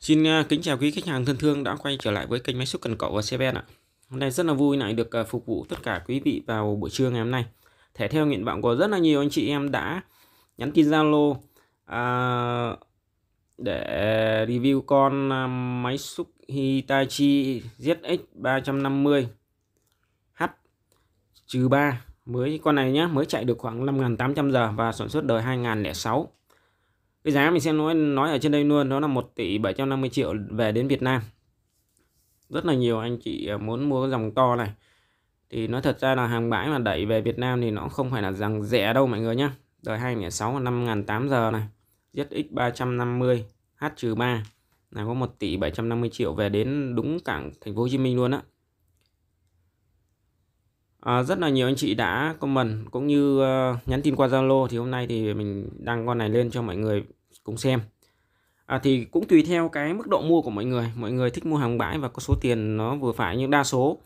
Xin à, kính chào quý khách hàng thân thương đã quay trở lại với kênh máy xúc cần cẩu và xe ben ạ. Hôm nay rất là vui lại được à, phục vụ tất cả quý vị vào buổi trưa ngày hôm nay. Thể theo nguyện vọng của rất là nhiều anh chị em đã nhắn tin Zalo à, để review con à, máy xúc Hitachi ZX350 H trừ 3 mới con này nhé mới chạy được khoảng 5.800 giờ và sản xuất đời 2006 cái giá mình sẽ nói nói ở trên đây luôn đó là 1 tỷ 750 triệu về đến Việt Nam rất là nhiều anh chị à, muốn mua dòng to này thì nói thật ra là hàng bãi mà đẩy về Việt Nam thì nó không phải là rằng rẻ đâu mọi người nhé đời 2006 là 5.800 giờ này ZX 350 H-3 là có 1 tỷ 750 triệu về đến đúng cảng thành phố Hồ Chí Minh luôn á À, rất là nhiều anh chị đã comment cũng như uh, nhắn tin qua Zalo thì hôm nay thì mình đăng con này lên cho mọi người cùng xem. À, thì cũng tùy theo cái mức độ mua của mọi người, mọi người thích mua hàng bãi và có số tiền nó vừa phải nhưng đa số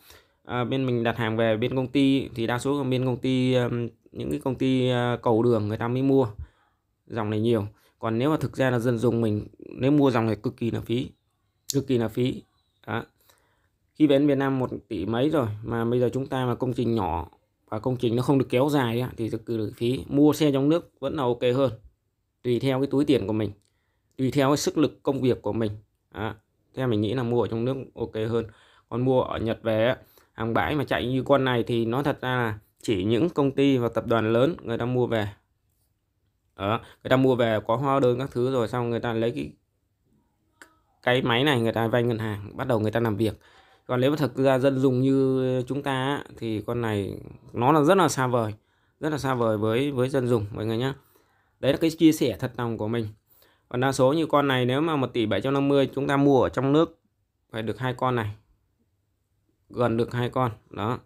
à, bên mình đặt hàng về bên công ty thì đa số bên công ty um, những cái công ty uh, cầu đường người ta mới mua dòng này nhiều. Còn nếu mà thực ra là dân dùng mình nếu mua dòng này cực kỳ là phí, cực kỳ là phí. Đó khi về đến Việt Nam một tỷ mấy rồi mà bây giờ chúng ta mà công trình nhỏ và công trình nó không được kéo dài thì thực sự phí mua xe trong nước vẫn là ok hơn tùy theo cái túi tiền của mình tùy theo cái sức lực công việc của mình à, theo mình nghĩ là mua ở trong nước ok hơn còn mua ở Nhật về hàng bãi mà chạy như con này thì nó thật ra là chỉ những công ty và tập đoàn lớn người ta mua về đó, người ta mua về có hóa đơn các thứ rồi xong người ta lấy cái cái máy này người ta vay ngân hàng bắt đầu người ta làm việc còn nếu mà thực ra dân dùng như chúng ta thì con này nó là rất là xa vời rất là xa vời với với dân dùng mọi người nhé đấy là cái chia sẻ thật lòng của mình còn đa số như con này nếu mà 1 tỷ 750 chúng ta mua ở trong nước phải được hai con này gần được hai con đó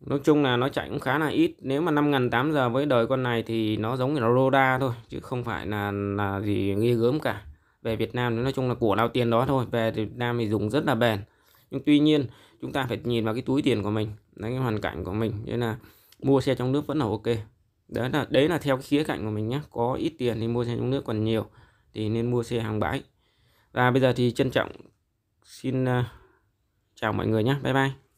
nói chung là nó chạy cũng khá là ít nếu mà 5.008 giờ với đời con này thì nó giống như là Roda thôi chứ không phải là là gì ghê gớm cả về Việt Nam nói chung là của nào tiền đó thôi về Việt Nam thì dùng rất là bền nhưng tuy nhiên chúng ta phải nhìn vào cái túi tiền của mình đấy, cái hoàn cảnh của mình nên là mua xe trong nước vẫn là ok đấy là đấy là theo cái khía cạnh của mình nhé có ít tiền thì mua xe trong nước còn nhiều thì nên mua xe hàng bãi và bây giờ thì trân trọng xin ờ, chào mọi người nhé bye bye